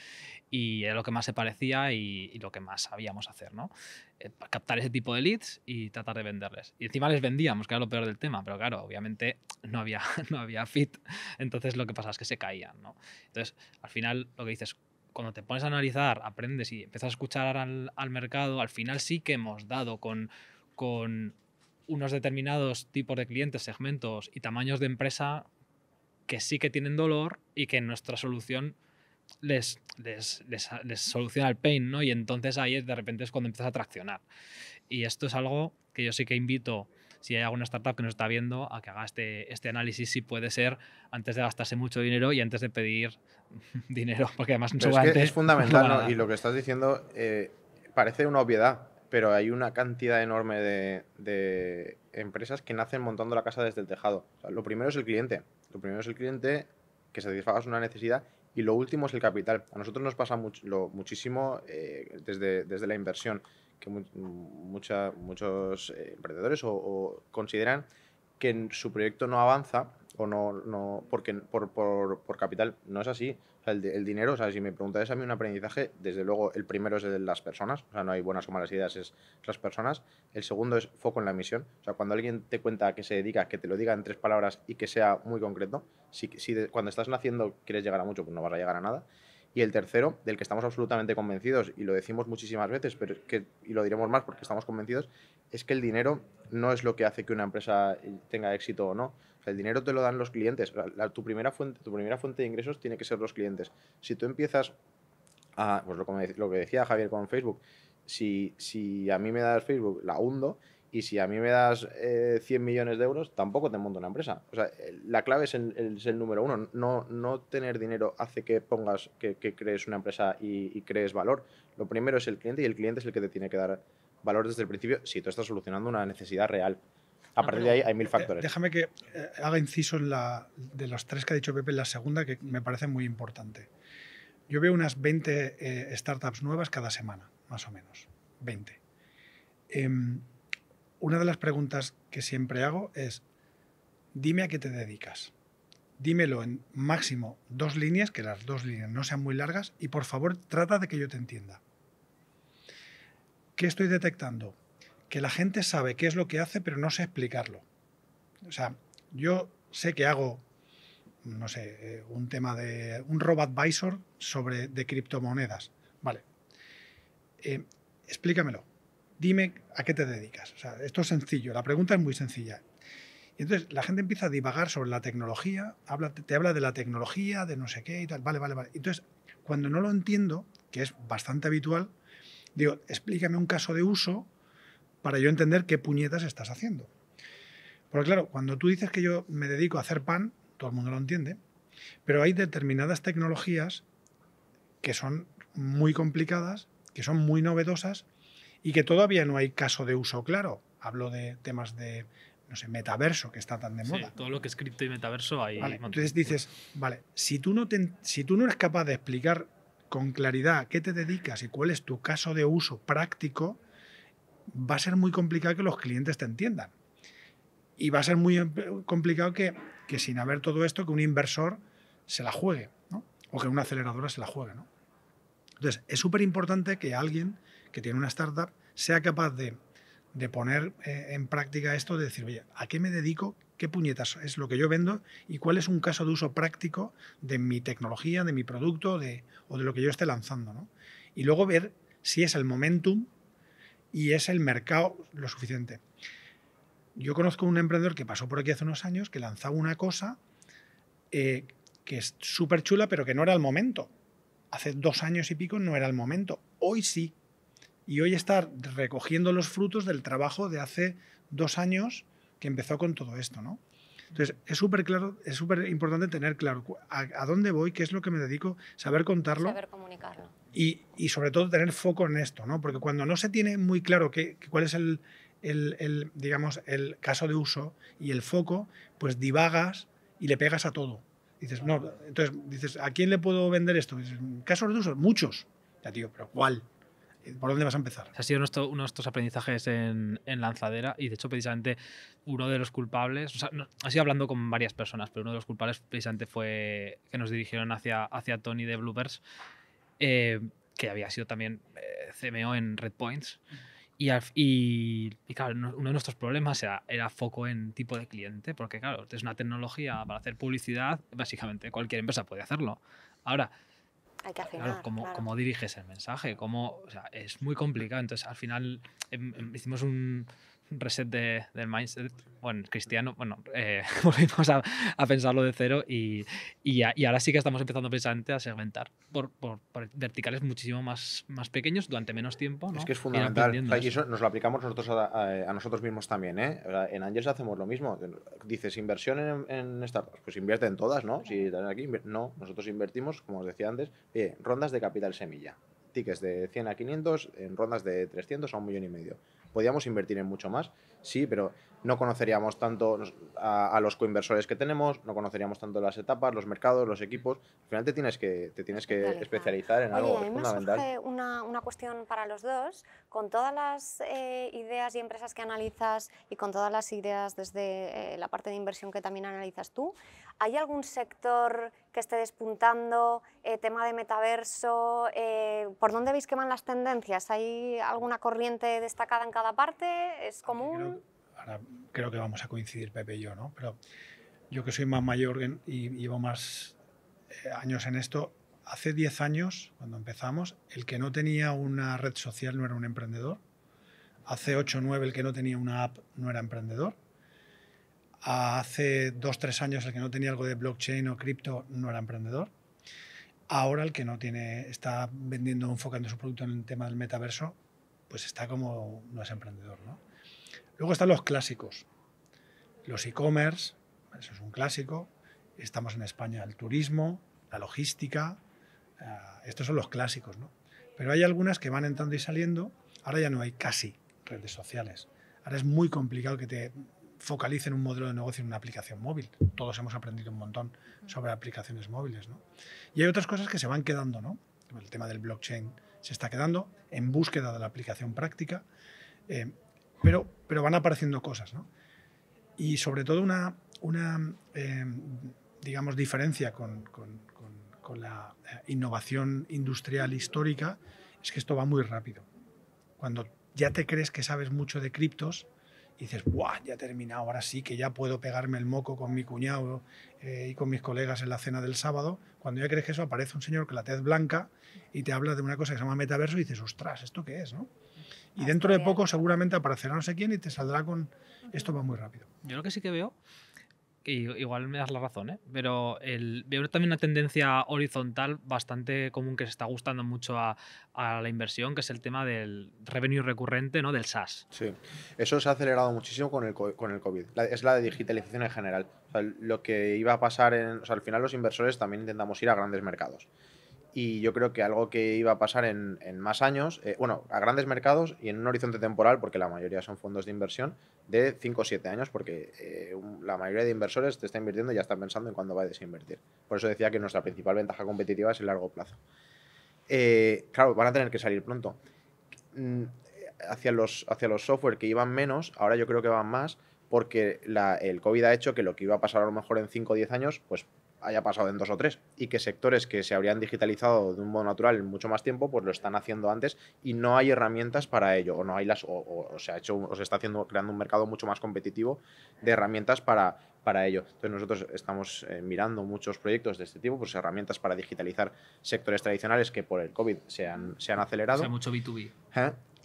y era lo que más se parecía y, lo que más sabíamos hacer, ¿no? Eh, captar ese tipo de leads y tratar de venderles. Y encima les vendíamos, que era lo peor del tema, pero claro, obviamente no había, no había fit, entonces lo que pasa es que se caían, ¿no? Entonces, al final lo que dices, cuando te pones a analizar, aprendes y empiezas a escuchar al, al mercado, al final sí que hemos dado con, con unos determinados tipos de clientes, segmentos y tamaños de empresa que sí que tienen dolor y que nuestra solución les, les, les, soluciona el pain, ¿no? Y entonces ahí de repente es cuando empiezas a traccionar. Y esto es algo que yo sí que invito, si hay alguna startup que nos está viendo, a que haga este, este análisis si puede ser antes de gastarse mucho dinero y antes de pedir dinero, porque además no es, que es fundamental, ¿no? y lo que estás diciendo eh, parece una obviedad, pero hay una cantidad enorme de, empresas que nacen montando la casa desde el tejado. lo primero es el cliente. Lo primero es el cliente que satisfaga una necesidad y lo último es el capital. A nosotros nos pasa lo, muchísimo eh, desde, la inversión, que muchos eh, emprendedores o, o consideran que su proyecto no avanza o no, porque por, capital no es así. el, dinero, o sea, si me preguntáis a mí un aprendizaje, desde luego el primero es de las personas, o no hay buenas o malas ideas, es las personas. El segundo es foco en la misión, o sea, cuando alguien te cuenta que se dedica, que te lo diga en tres palabras y que sea muy concreto, si, si cuando estás naciendo quieres llegar a mucho, pues no vas a llegar a nada. Y el tercero, del que estamos absolutamente convencidos, y lo decimos muchísimas veces, pero que, y lo diremos más porque estamos convencidos, es que el dinero no es lo que hace que una empresa eh, tenga éxito o no. el dinero te lo dan los clientes. tu, primera fuente, tu primera fuente de ingresos tiene que ser los clientes. Si tú empiezas a, pues lo, que decía Javier con Facebook, si, si a mí me das Facebook, la hundo, y si a mí me das 100 eh, millones de euros, tampoco te monto una empresa. O sea, la clave es el, número uno. No, no tener dinero hace que pongas, que, crees una empresa y, crees valor. Lo primero es el cliente y el cliente es el que te tiene que dar valor desde el principio si tú estás solucionando una necesidad real. A partir de ahí hay mil eh, factores. Déjame que eh, haga inciso en la, de los tres que ha dicho Pepe en la segunda, que me parece muy importante. Yo veo unas 20 startups nuevas cada semana, más o menos. 20 una de las preguntas que siempre hago es, dime a qué te dedicas. Dímelo en máximo dos líneas, que las dos líneas no sean muy largas, y por favor trata de que yo te entienda. ¿Qué estoy detectando? Que la gente sabe qué es lo que hace, pero no sé explicarlo. O sea, yo sé que hago, no sé, eh, un tema de un robot advisor sobre de criptomonedas. Vale. Eh, explícamelo dime a qué te dedicas. esto es sencillo, la pregunta es muy sencilla. Y entonces la gente empieza a divagar sobre la tecnología, habla, te habla de la tecnología, de no sé qué y tal, vale, vale, vale. Entonces, cuando no lo entiendo, que es bastante habitual, digo, explícame un caso de uso para yo entender qué puñetas estás haciendo. Porque claro, cuando tú dices que yo me dedico a hacer pan, todo el mundo lo entiende, pero hay determinadas tecnologías que son muy complicadas, que son muy novedosas y que todavía no hay caso de uso claro. Hablo de temas de, no sé, metaverso, que está tan de moda. todo lo que es cripto y metaverso hay. Vale, entonces dices, vale, si tú, no si tú no eres capaz de explicar con claridad qué te dedicas y cuál es tu caso de uso práctico, va a ser muy complicado que los clientes te entiendan. Y va a ser muy complicado que, que sin haber todo esto, que un inversor se la juegue, ¿no? O que una aceleradora se la juegue, ¿no? Entonces, es súper importante que alguien que tiene una startup sea capaz de, poner eh, en práctica esto, de decir, oye, ¿a qué me dedico? ¿Qué puñetas es lo que yo vendo? ¿Y cuál es un caso de uso práctico de mi tecnología, de mi producto o de lo que yo esté lanzando? Y luego ver si es el momentum y es el mercado lo suficiente. Yo conozco un emprendedor que pasó por aquí hace unos años que lanzaba una cosa eh, que es súper chula, pero que no era el momento. Hace dos años y pico no era el momento. Hoy sí y hoy estar recogiendo los frutos del trabajo de hace dos años que empezó con todo esto, ¿no? Entonces, es súper claro, es súper importante tener claro a, dónde voy, qué es lo que me dedico, saber contarlo. Saber comunicarlo. Y, y sobre todo tener foco en esto, ¿no? Porque cuando no se tiene muy claro qué, cuál es el, el, el, digamos, el caso de uso y el foco, pues divagas y le pegas a todo. Dices, no, entonces dices, ¿a quién le puedo vender esto? casos de uso, muchos. Ya, digo, pero ¿cuál? ¿Por dónde vas a empezar? Ha sido uno de nuestros aprendizajes en, en, lanzadera y de hecho precisamente uno de los culpables, o sea, ha sido hablando con varias personas, pero uno de los culpables precisamente fue que nos dirigieron hacia, hacia Tony de Bloopers, eh, que había sido también eh, CMO en Red Points. Y, y, claro, uno de nuestros problemas era, era, foco en tipo de cliente, porque claro, es una tecnología para hacer publicidad, básicamente cualquier empresa puede hacerlo. Ahora, hay que claro, cómo, diriges el mensaje, es muy complicado. Entonces, al final em, em, hicimos un, reset de, del mindset, bueno, cristiano, bueno, eh, volvimos a, a, pensarlo de cero y, y, ahora sí que estamos empezando precisamente a segmentar por, por, verticales muchísimo más, más pequeños durante menos tiempo. Es que es fundamental. y eso nos lo aplicamos nosotros a, eh, nosotros mismos también. ¿eh? En Angels hacemos lo mismo. Dices, inversión en, en startups, pues invierte en todas, ¿no? Si aquí, no, nosotros invertimos, como os decía antes, eh, rondas de capital semilla tickets de 100 a 500 en rondas de 300 a un millón y medio. Podríamos invertir en mucho más, sí, pero no conoceríamos tanto a, los coinversores que tenemos, no conoceríamos tanto las etapas, los mercados, los equipos. Al final te tienes que, te tienes que especializar en algo a mí me fundamental. una, una, cuestión para los dos. Con todas las eh, ideas y empresas que analizas y con todas las ideas desde eh, la parte de inversión que también analizas tú, ¿hay algún sector que esté despuntando? Eh, ¿Tema de metaverso? ¿Por dónde veis que van las tendencias? ¿Hay alguna corriente destacada en cada la parte? ¿Es común? Creo, que vamos a coincidir Pepe y yo, ¿no? Pero yo que soy más mayor y llevo más eh, años en esto, hace 10 años, cuando empezamos, el que no tenía una red social no era un emprendedor. Hace 8 o 9 el que no tenía una app no era emprendedor. Hace 2 o 3 años el que no tenía algo de blockchain o cripto no era emprendedor. Ahora el que no tiene está vendiendo enfocando su producto en el tema del metaverso pues está como no es emprendedor. ¿no? Luego están los clásicos. Los e-commerce, eso es un clásico. Estamos en España, el turismo, la logística. Eh, estos son los clásicos, ¿no? Pero hay algunas que van entrando y saliendo. Ahora ya no hay casi redes sociales. Ahora es muy complicado que te focalicen un modelo de negocio en una aplicación móvil. Todos hemos aprendido un montón sobre aplicaciones móviles, ¿no? Y hay otras cosas que se van quedando, ¿no? El tema del blockchain se está quedando en búsqueda de la aplicación práctica, eh, pero, pero van apareciendo cosas. Y sobre todo una, una eh, digamos, diferencia con, con, la eh, innovación industrial histórica es que esto va muy rápido. Cuando ya te crees que sabes mucho de criptos, y dices, ¡buah! Ya he terminado, ahora sí que ya puedo pegarme el moco con mi cuñado eh, y con mis colegas en la cena del sábado. Cuando ya crees que eso, aparece un señor con la tez blanca y te habla de una cosa que se llama metaverso y dices, ¡ostras! ¿Esto qué es? ¿no? Y dentro de poco seguramente aparecerá no sé quién y te saldrá con esto va muy rápido. Yo lo que sí que veo que igual me das la razón, ¿eh? pero el, veo también una tendencia horizontal bastante común que se está gustando mucho a, la inversión, que es el tema del revenue recurrente, ¿no? del SaaS. Sí, eso se ha acelerado muchísimo con el, con el COVID, es la de digitalización en general. lo que iba a pasar, al final los inversores también intentamos ir a grandes mercados. Y yo creo que algo que iba a pasar en, más años, eh, bueno, a grandes mercados y en un horizonte temporal, porque la mayoría son fondos de inversión, de 5 o 7 años, porque eh, la mayoría de inversores te está invirtiendo y ya están pensando en cuándo va a desinvertir. Por eso decía que nuestra principal ventaja competitiva es el largo plazo. Eh, claro, van a tener que salir pronto. Mm, hacia los, hacia los software que iban menos, ahora yo creo que van más, porque el COVID ha hecho que lo que iba a pasar a lo mejor en 5 o 10 años, pues haya pasado en dos o tres y que sectores que se habrían digitalizado de un modo natural en mucho más tiempo, pues lo están haciendo antes y no hay herramientas para ello o no hay las o, se ha hecho o se está haciendo creando un mercado mucho más competitivo de herramientas para para ello. Entonces nosotros estamos eh, mirando muchos proyectos de este tipo, pues herramientas para digitalizar sectores tradicionales que por el COVID se han, se han acelerado. O mucho B2B.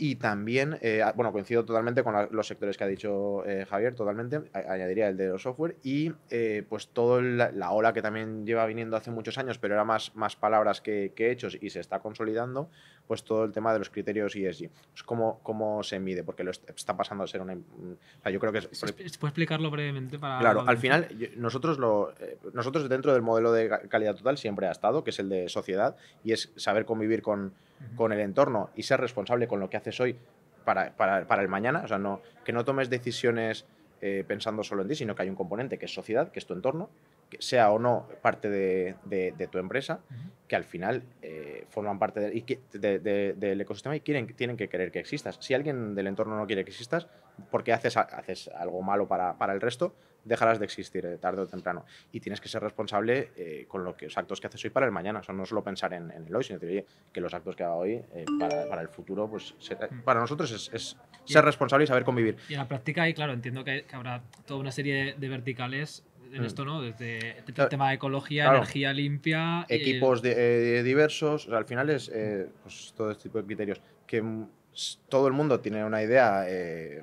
Y también, eh, ah, bueno, coincido totalmente con los sectores que ha dicho eh, Javier, totalmente, añadiría el de los software y eh, pues toda la, ola que también lleva viniendo hace muchos años, pero era más, más palabras que, que hechos y se está consolidando, pues todo el tema de los criterios ESG. Pues cómo, cómo se mide, porque lo está pasando a ser una... yo creo que... Es, explicarlo brevemente? para Claro, al final nosotros, lo, nosotros dentro del modelo de calidad total siempre ha estado, que es el de sociedad, y es saber convivir con con el entorno y ser responsable con lo que haces hoy para, el mañana. O sea, no, que no tomes decisiones eh, pensando solo en ti, sino que hay un componente que es sociedad, que es tu entorno, que sea o no parte de, tu empresa, que al final eh, forman parte del ecosistema y quieren, tienen que querer que existas. Si alguien del entorno no quiere que existas, porque haces, haces algo malo para, para el resto, dejarás de existir eh, tarde o temprano. Y tienes que ser responsable eh, con los actos que haces hoy para el mañana. O no solo pensar en, el hoy, sino que los actos que hago hoy eh, para, el futuro, pues mm. para nosotros es, ser responsable y saber convivir. Y en la práctica, y claro, entiendo que, habrá toda una serie de, verticales en mm. esto, ¿no? Desde el tema de ecología, energía limpia. Equipos de, diversos. al final es pues, todo este tipo de criterios. Que mm, todo el mundo tiene una idea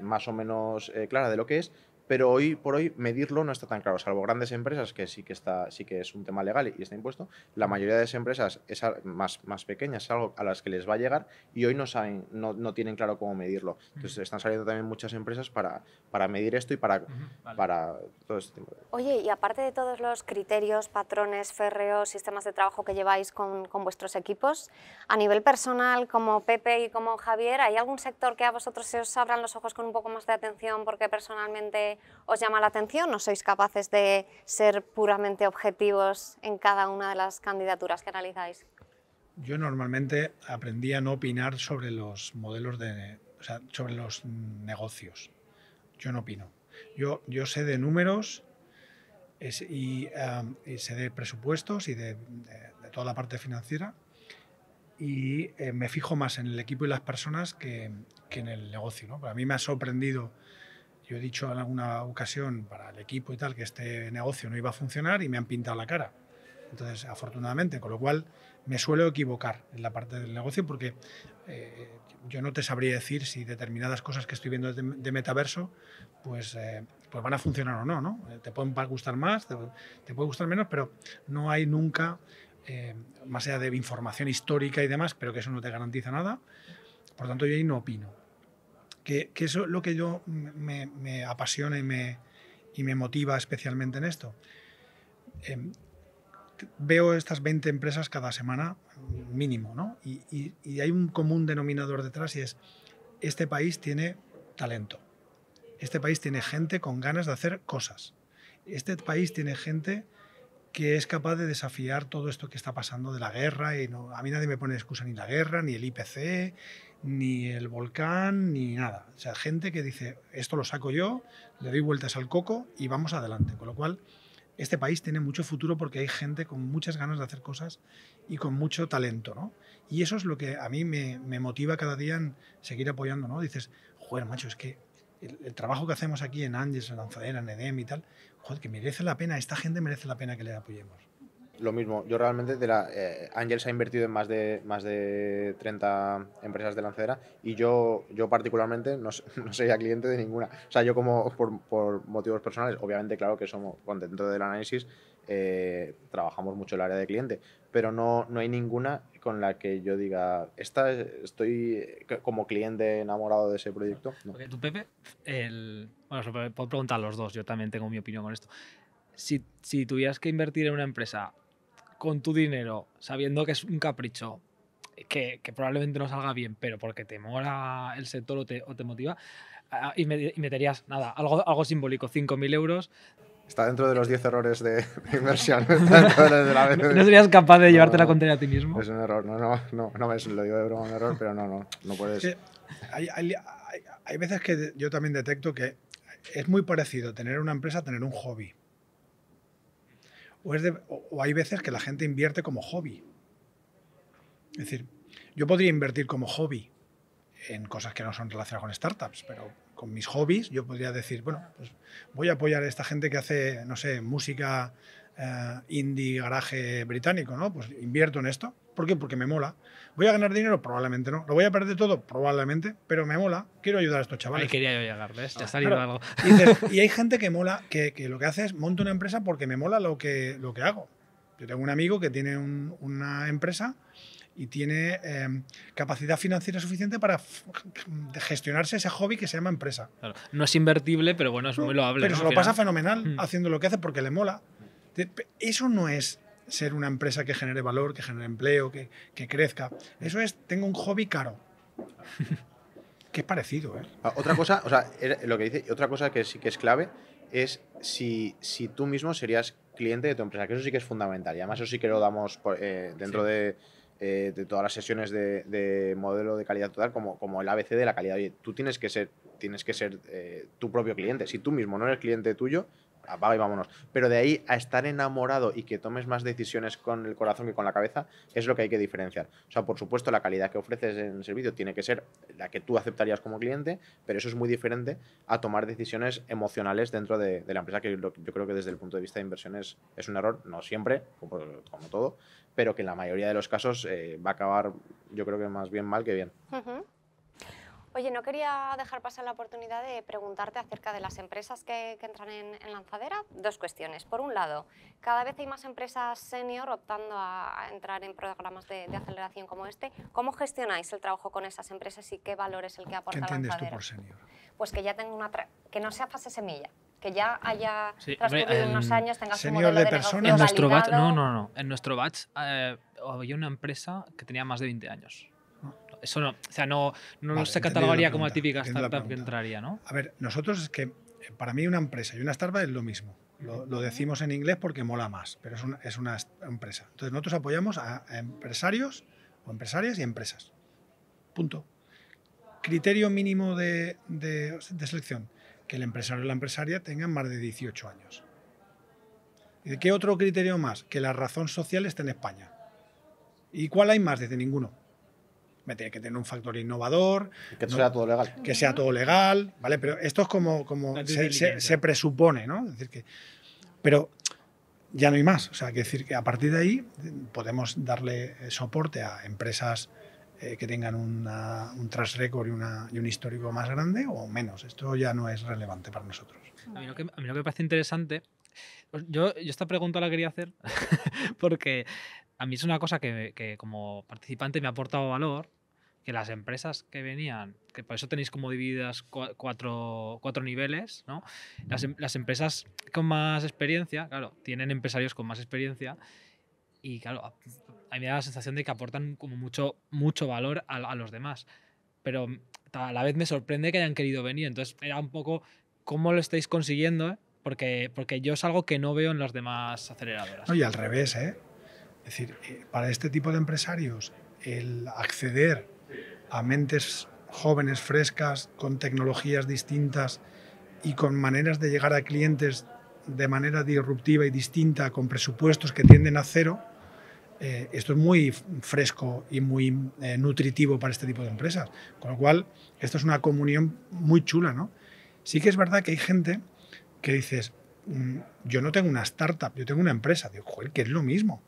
más o menos clara de lo que es, pero hoy por hoy medirlo no está tan claro, salvo grandes empresas que sí que, está, sí que es un tema legal y está impuesto, la mayoría de las empresas es más, más pequeñas es algo a las que les va a llegar y hoy no saben, no, tienen claro cómo medirlo. Entonces están saliendo también muchas empresas para, para medir esto y para, para todo este tipo Oye, y aparte de todos los criterios, patrones, férreos, sistemas de trabajo que lleváis con, con vuestros equipos, a nivel personal, como Pepe y como Javier, ¿hay algún sector que a vosotros se os abran los ojos con un poco más de atención porque personalmente os llama la atención? ¿No sois capaces de ser puramente objetivos en cada una de las candidaturas que analizáis? Yo normalmente aprendí a no opinar sobre los modelos de, sobre los negocios. Yo no opino. Yo, sé de números y, sé de presupuestos y de, toda la parte financiera y eh, me fijo más en el equipo y las personas que, en el negocio. ¿no? Para mí me ha sorprendido yo he dicho en alguna ocasión para el equipo y tal que este negocio no iba a funcionar y me han pintado la cara. Entonces, afortunadamente, con lo cual me suelo equivocar en la parte del negocio porque eh, yo no te sabría decir si determinadas cosas que estoy viendo de, metaverso pues, eh, pues van a funcionar o no, ¿no? Eh, te pueden gustar más, te, pueden puede gustar menos, pero no hay nunca, más allá de información histórica y demás, pero que eso no te garantiza nada, por tanto yo ahí no opino que, eso es lo que yo me, apasiona y me, motiva especialmente en esto. Em, veo estas 20 empresas cada semana mínimo, ¿no? Y, hay un común denominador detrás y es, este país tiene talento, este país tiene gente con ganas de hacer cosas, este país tiene gente que es capaz de desafiar todo esto que está pasando de la guerra y no, a mí nadie me pone excusa ni la guerra, ni el IPC, ni el volcán, ni nada. O sea, gente que dice, esto lo saco yo, le doy vueltas al coco y vamos adelante. Con lo cual, este país tiene mucho futuro porque hay gente con muchas ganas de hacer cosas y con mucho talento, ¿no? Y eso es lo que a mí me, motiva cada día en seguir apoyando, ¿no? Dices, joder, macho, es que el, trabajo que hacemos aquí en Andes, en Lanzadera, en EDEM y tal, joder, que merece la pena, esta gente merece la pena que le apoyemos lo mismo, yo realmente de la eh, ha invertido en más de más de 30 empresas de lancera y yo yo particularmente no, no sería cliente de ninguna. O sea, yo como por, motivos personales, obviamente claro que somos dentro del análisis eh, trabajamos mucho el área de cliente, pero no, no hay ninguna con la que yo diga, esta estoy eh, como cliente enamorado de ese proyecto. Porque tú, Pepe, bueno, puedo preguntar a los dos, yo también tengo mi opinión con esto. Si, si tuvieras que invertir en una empresa con tu dinero, sabiendo que es un capricho, que, que probablemente no salga bien, pero porque te mola el sector o te, o te motiva, ah, y, me, meterías, nada, algo, algo simbólico, 5.000 euros. Está dentro de los 10 errores de, de inversión. de la... ¿No serías capaz de llevarte la contraria a ti mismo? Es un error, no, no, no, no es, lo digo de broma, un error, pero no, no, no puedes. hay, hay, hay, hay veces que yo también detecto que es muy parecido tener una empresa a tener un hobby o, hay veces que la gente invierte como hobby. Es decir, yo podría invertir como hobby en cosas que no son relacionadas con startups, pero con mis hobbies yo podría decir, bueno, pues voy a apoyar a esta gente que hace, no sé, música eh, indie, garaje británico, ¿no? Pues invierto en esto ¿Por qué? Porque me mola. ¿Voy a ganar dinero? Probablemente no. ¿Lo voy a perder todo? Probablemente, pero me mola. Quiero ayudar a estos chavales. Ahí quería yo ya este, ah, está Y, hay gente que mola, que, lo que hace es monta una empresa porque me mola lo que, lo que hago. Yo tengo un amigo que tiene una empresa y tiene em, capacidad financiera suficiente para gestionarse ese hobby que se llama empresa. No es invertible, pero bueno, es muy loable. Pero se lo pasa fenomenal mm. haciendo lo que hace porque le mola. Eso no es ser una empresa que genere valor, que genere empleo, que, crezca. Eso es, tengo un hobby caro. Qué parecido, ¿eh? Ah, otra cosa, o sea, lo que dice, otra cosa que sí que es clave es si, si tú mismo serías cliente de tu empresa, que eso sí que es fundamental. Y además eso sí que lo damos eh, dentro eh, de, todas las sesiones de, modelo de calidad total, como, como el ABC de la calidad. Oye, tú tienes que ser, tienes que ser eh, tu propio cliente. Si tú mismo no eres cliente tuyo, apaga ah, y vámonos. Pero de ahí a estar enamorado y que tomes más decisiones con el corazón que con la cabeza, es lo que hay que diferenciar. O sea, por supuesto, la calidad que ofreces en el servicio tiene que ser la que tú aceptarías como cliente, pero eso es muy diferente a tomar decisiones emocionales dentro de, la empresa, que yo creo que desde el punto de vista de inversiones es un error, no siempre, como, todo, pero que en la mayoría de los casos eh, va a acabar, yo creo que más bien mal que bien. Oye, no quería dejar pasar la oportunidad de preguntarte acerca de las empresas que, entran en, lanzadera. Dos cuestiones. Por un lado, cada vez hay más empresas senior optando a, entrar en programas de, aceleración como este. ¿Cómo gestionáis el trabajo con esas empresas y qué valor es el que aporta ¿Qué entiendes tú por senior? Pues que ya tenga una que no sea fase semilla que ya haya tras unos años, tengas un modelo de, de personas. En nuestro no, no, no. En nuestro batch eh, había una empresa que tenía más de 20 años eso no, o sea, no, no se catalogaría como la típica startup que entraría, ¿no? A ver, nosotros es que eh, para mí una empresa y una startup es lo mismo. Lo, decimos en inglés porque mola más, pero es una, es una empresa. Entonces nosotros apoyamos a, empresarios o empresarias y empresas. Punto. Criterio mínimo de, selección, que el empresario o la empresaria tengan más de 18 años. ¿Y qué otro criterio más? Que la razón social esté en España. ¿Y cuál hay más? desde ninguno. Me tiene que tener un factor innovador. Que sea todo legal. Que sea todo legal, ¿vale? Pero esto es como, como se, presupone, ¿no? decir, que, pero ya no hay más. O sea, que decir que a partir de ahí podemos darle soporte a empresas eh, que tengan un tras record y, y un histórico más grande o menos. Esto ya no es relevante para nosotros. A mí lo que, me parece interesante, yo, esta pregunta la quería hacer porque a mí es una cosa que, que como participante me ha aportado valor que las empresas que venían, que por eso tenéis como divididas cuatro, niveles, ¿no? Em, las, empresas con más experiencia, claro, tienen empresarios con más experiencia y claro, a mí me da la sensación de que aportan como mucho, mucho valor a, los demás. Pero mm, a la vez me sorprende que hayan querido venir, entonces era un poco cómo lo estáis consiguiendo, eh? porque, porque yo es algo que no veo en las demás aceleradoras. No, y al revés, ¿eh? Es decir, eh, para este tipo de empresarios, el acceder a mentes jóvenes, frescas, con tecnologías distintas y con maneras de llegar a clientes de manera disruptiva y distinta, con presupuestos que tienden a cero, eh, esto es muy fresco y muy eh, nutritivo para este tipo de empresas. Con lo cual, esto es una comunión muy chula, ¿no? Sí que es verdad que hay gente que dices, mm, yo no tengo una startup, yo tengo una empresa. Digo, joder, que es lo mismo.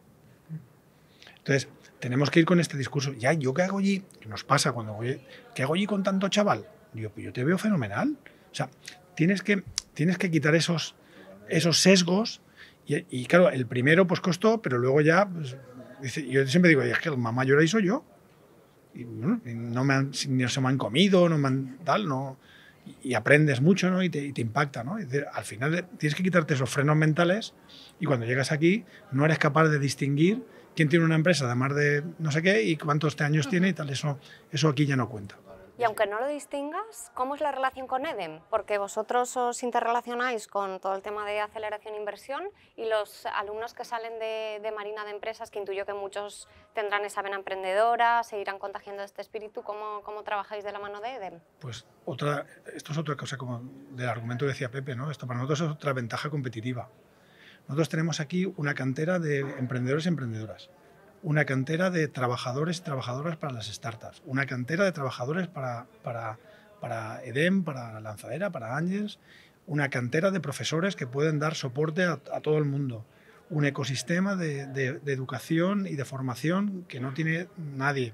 Entonces, tenemos que ir con este discurso. Ya, ¿yo qué hago allí? ¿Qué nos pasa cuando voy? ¿Qué hago allí con tanto chaval? pues yo te veo fenomenal. O sea, tienes que, tienes que quitar esos, esos sesgos. Y, claro, el primero pues costó, pero luego ya, pues, yo siempre digo, es que el mamá mayor ahí soy yo. Y, no, me han, se me han comido, no me han tal, no. Y aprendes mucho, ¿no? Y te, impacta, ¿no? al final tienes que quitarte esos frenos mentales y cuando llegas aquí no eres capaz de distinguir quién tiene una empresa de más de no sé qué y cuántos años tiene y tal. Eso, eso aquí ya no cuenta. Y aunque no lo distingas, ¿cómo es la relación con EDEM? Porque vosotros os interrelacionáis con todo el tema de aceleración e inversión y los alumnos que salen de, Marina de Empresas, que intuyo que muchos tendrán esa vena emprendedora, seguirán contagiando este espíritu, ¿cómo, cómo trabajáis de la mano de EDEM? Pues otra, esto es otra cosa como del argumento decía Pepe, ¿no? Esto para nosotros es otra ventaja competitiva. Nosotros tenemos aquí una cantera de emprendedores y emprendedoras, una cantera de trabajadores y trabajadoras para las startups, una cantera de trabajadores para, para, para EDEM, para Lanzadera, para Angels, una cantera de profesores que pueden dar soporte a, todo el mundo, un ecosistema de, de, de educación y de formación que no tiene nadie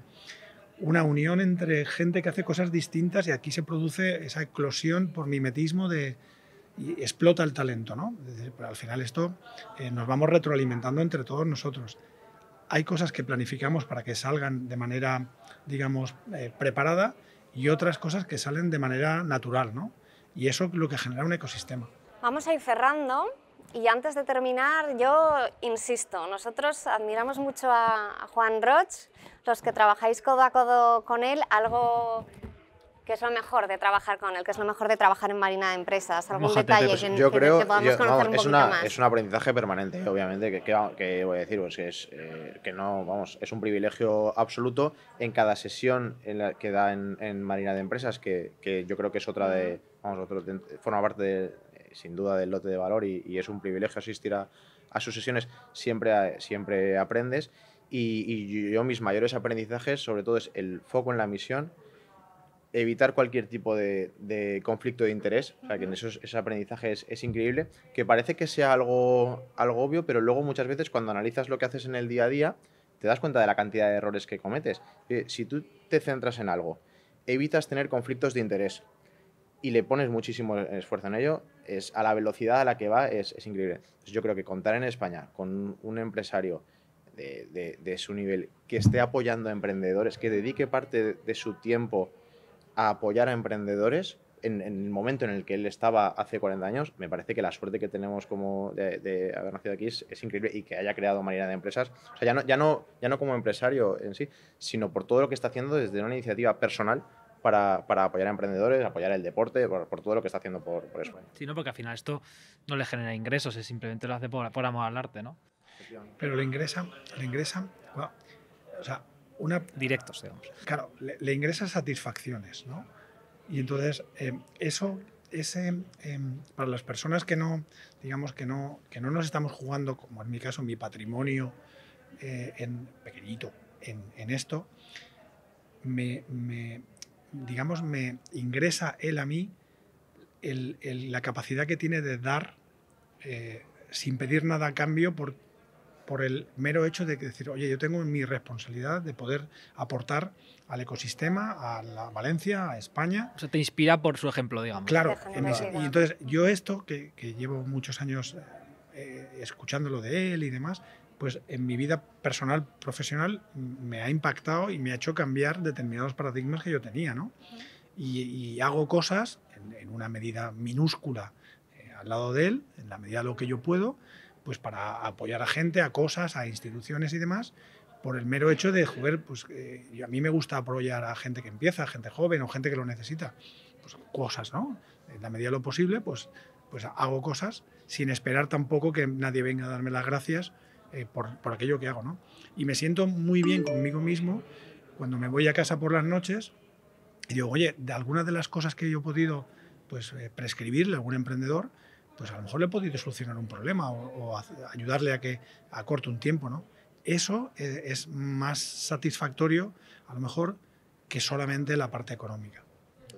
una unión entre gente que hace cosas distintas y aquí se produce esa eclosión por mimetismo de, y explota el talento. ¿no? al final esto eh, nos vamos retroalimentando entre todos nosotros. Hay cosas que planificamos para que salgan de manera, digamos, eh, preparada y otras cosas que salen de manera natural. ¿no? Y eso es lo que genera un ecosistema. Vamos a ir cerrando. Y antes de terminar, yo insisto, nosotros admiramos mucho a, Juan Roch, los que trabajáis codo a codo con él, algo ¿Qué es lo mejor de trabajar con él? ¿Qué es lo mejor de trabajar en Marina de Empresas? ¿Algún detalle que, yo creo, que conocer un es Es un aprendizaje permanente, obviamente, que, voy a decir, pues, es, eh, que no, vamos, es un privilegio absoluto en cada sesión que da en, Marina de Empresas, que, yo creo que es otra de, vamos, otro, forma parte, sin duda, del lote de valor y, es un privilegio asistir a, sus sesiones, siempre, siempre aprendes. Y, y yo mis mayores aprendizajes, sobre todo, es el foco en la misión, evitar cualquier tipo de, conflicto de interés, o sea, que en esos, ese aprendizaje es, increíble, que parece que sea algo, algo obvio, pero luego muchas veces cuando analizas lo que haces en el día a día, te das cuenta de la cantidad de errores que cometes. Eh, si tú te centras en algo, evitas tener conflictos de interés y le pones muchísimo esfuerzo en ello, es a la velocidad a la que va es, increíble. yo creo que contar en España con un empresario de, su nivel que esté apoyando a emprendedores, que dedique parte de su tiempo, a apoyar a emprendedores en, el momento en el que él estaba hace 40 años, me parece que la suerte que tenemos como de, haber nacido aquí es, increíble y que haya creado manera de empresas. O sea, ya no, ya, no, ya no como empresario en sí, sino por todo lo que está haciendo desde una iniciativa personal para, para, apoyar a emprendedores, apoyar el deporte, por, por todo lo que está haciendo por, por, eso Sí, porque al final esto no le genera ingresos, es simplemente lo hace por, por amor al arte, ¿no? Pero le ingresan, le ingresan, o sea, Directos, digamos. Claro, le, ingresa satisfacciones, ¿no? Y entonces, eh, eso, es em, para las personas que no, digamos, que no, que no nos estamos jugando, como en mi caso, mi patrimonio eh, en pequeñito, en, esto, me, digamos, me ingresa él a mí el, la capacidad que tiene de dar eh, sin pedir nada a cambio por, por el mero hecho de decir, oye, yo tengo mi responsabilidad de poder aportar al ecosistema, a la Valencia, a España. O sea, te inspira por su ejemplo, digamos. Claro, y entonces yo esto, que, llevo muchos años eh, escuchándolo de él y demás, pues en mi vida personal, profesional, me ha impactado y me ha hecho cambiar determinados paradigmas que yo tenía, ¿no? Y, hago cosas en, una medida minúscula eh, al lado de él, en la medida de lo que yo puedo, pues para apoyar a gente, a cosas, a instituciones y demás, por el mero hecho de jugar, pues eh, a mí me gusta apoyar a gente que empieza, a gente joven o gente que lo necesita, pues cosas, ¿no? En la medida de lo posible, pues, pues hago cosas sin esperar tampoco que nadie venga a darme las gracias eh, por, aquello que hago, ¿no? Y me siento muy bien conmigo mismo cuando me voy a casa por las noches y digo, oye, de algunas de las cosas que yo he podido pues, eh, prescribirle a algún emprendedor, pues a lo mejor le he podido solucionar un problema o, ayudarle a que acorte un tiempo, ¿no? Eso eh, es, más satisfactorio, a lo mejor, que solamente la parte económica.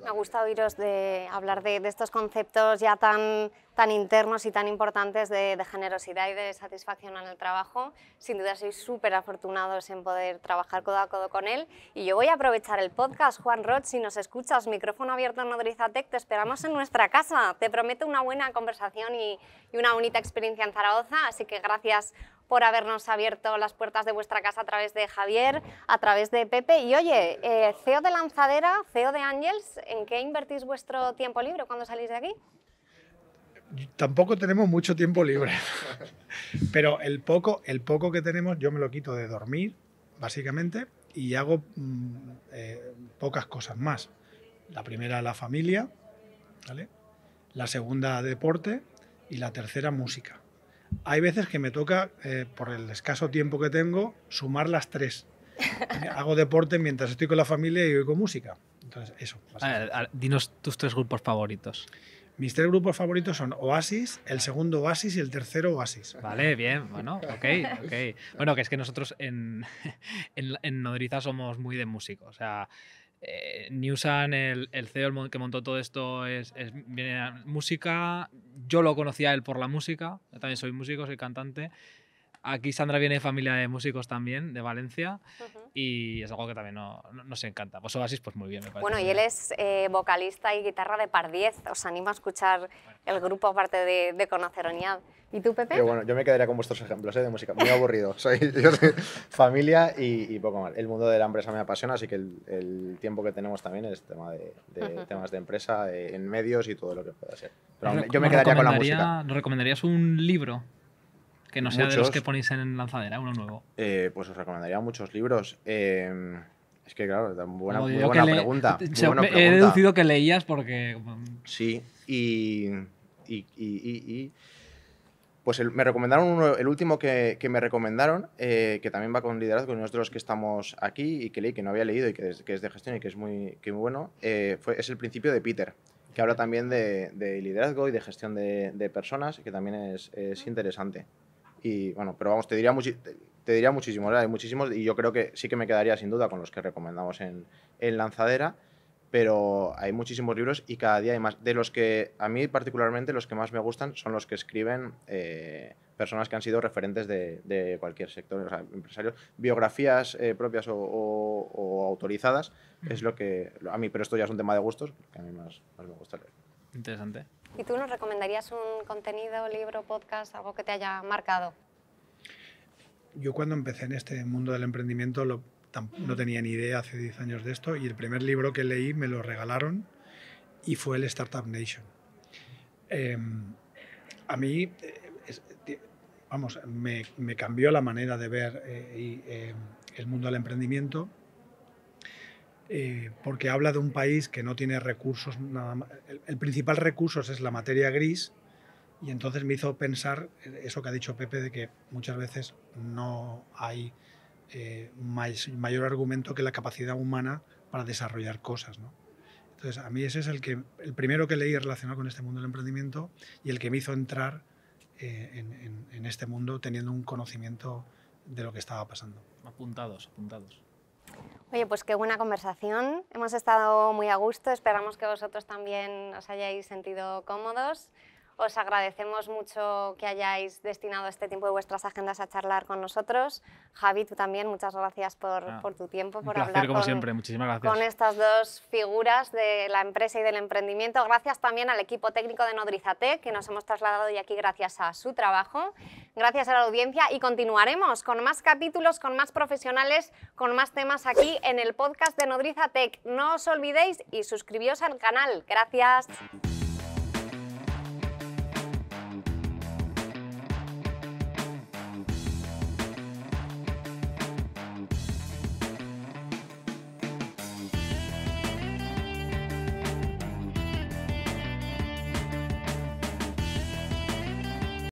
Me ha gustado oíros de hablar de estos conceptos ya tan tan internos y tan importantes de, generosidad y de satisfacción en el trabajo. Sin duda sois súper afortunados en poder trabajar codo a codo con él. Y yo voy a aprovechar el podcast, Juan Roth, si nos escuchas, micrófono abierto en Tech, te esperamos en nuestra casa. Te prometo una buena conversación y, una bonita experiencia en Zaragoza, así que gracias por habernos abierto las puertas de vuestra casa a través de Javier, a través de Pepe. Y oye, eh, CEO de Lanzadera, CEO de Angels, ¿en qué invertís vuestro tiempo libre cuando salís de aquí? tampoco tenemos mucho tiempo libre. Pero el poco, el poco que tenemos, yo me lo quito de dormir, básicamente, y hago mm, eh, pocas cosas más. La primera, la familia, La segunda, deporte. Y la tercera, música. Hay veces que me toca, eh, por el escaso tiempo que tengo, sumar las tres. hago deporte mientras estoy con la familia y oigo música. Entonces, eso. Ah, ah, dinos tus tres grupos favoritos. Mis tres grupos favoritos son Oasis, el segundo Oasis y el tercero Oasis. Vale, bien, bueno, ok, ok. Bueno, que es que nosotros en, en, en Nodriza somos muy de músicos. O sea, eh, Newsan, el, el, CEO que montó todo esto, es, música. Yo lo conocía él por la música. Yo también soy músico, soy cantante. Aquí Sandra viene de familia de músicos también, de Valencia, y es algo que también nos encanta. Pues Oasis, pues muy bien, me parece. Bueno, y él es eh, vocalista y guitarra de Par 10. Os animo a escuchar el grupo aparte de, de Conocer Oñad. ¿Y tú, Pepe? Yo, bueno, yo me quedaría con vuestros ejemplos eh, de música. Muy aburrido. Soy, yo familia y, poco más. El mundo de la empresa me apasiona, así que el, tiempo que tenemos también es tema de, temas de empresa, eh, en medios y todo lo que pueda ser. yo me quedaría con la música. recomendarías un libro? Que no sea de los que ponéis en lanzadera, uno nuevo. Eh, pues os recomendaría muchos libros. Em, es que, claro, es muy, buena pregunta, He deducido que leías porque. Mm. Sí, y. pues me recomendaron uno, el último que, me recomendaron, eh, que también va con liderazgo, uno de los que estamos aquí y que leí, que no había leído y que es, de gestión y que es muy, bueno, eh, fue, es el principio de Peter, que habla también de, liderazgo y de gestión de, personas, que también es interesante. Y bueno, pero vamos, te diría, te diría muchísimos, hay muchísimos y yo creo que sí que me quedaría sin duda con los que recomendamos en, Lanzadera, pero hay muchísimos libros y cada día hay más. De los que a mí particularmente los que más me gustan son los que escriben eh, personas que han sido referentes de, cualquier sector, o sea, empresarios, biografías eh, propias o, autorizadas, es lo que a mí, pero esto ya es un tema de gustos, que a mí más, más me gusta leer. Interesante. ¿Y tú nos recomendarías un contenido, libro, podcast, algo que te haya marcado? Yo cuando empecé en este mundo del emprendimiento no tenía ni idea hace 10 años de esto y el primer libro que leí me lo regalaron y fue el Startup Nation. Em, a mí, eh, vamos, me, cambió la manera de ver eh, eh, el mundo del emprendimiento eh, porque habla de un país que no tiene recursos, nada El, principal recurso es la materia gris y entonces me hizo pensar eh, eso que ha dicho Pepe de que muchas veces no hay eh, mayor argumento que la capacidad humana para desarrollar cosas. ¿no? Entonces a mí ese es el, que, el primero que leí relacionado con este mundo del emprendimiento y el que me hizo entrar en, en este mundo teniendo un conocimiento de lo que estaba pasando. Apuntados, apuntados. Oye, pues qué buena conversación. Hemos estado muy a gusto. Esperamos que vosotros también os hayáis sentido cómodos. Os agradecemos mucho que hayáis destinado este tiempo de vuestras agendas a charlar con nosotros. Javi, tú también, muchas gracias por, ah, tu tiempo, por hablar como con, siempre. Muchísimas con estas dos figuras de la empresa y del emprendimiento. Gracias también al equipo técnico de Nodrizate, que nos hemos trasladado hoy aquí gracias a su trabajo. Gracias a la audiencia y continuaremos con más capítulos, con más profesionales, con más temas aquí en el podcast de Nodriza No os olvidéis y suscribiros al canal. Gracias.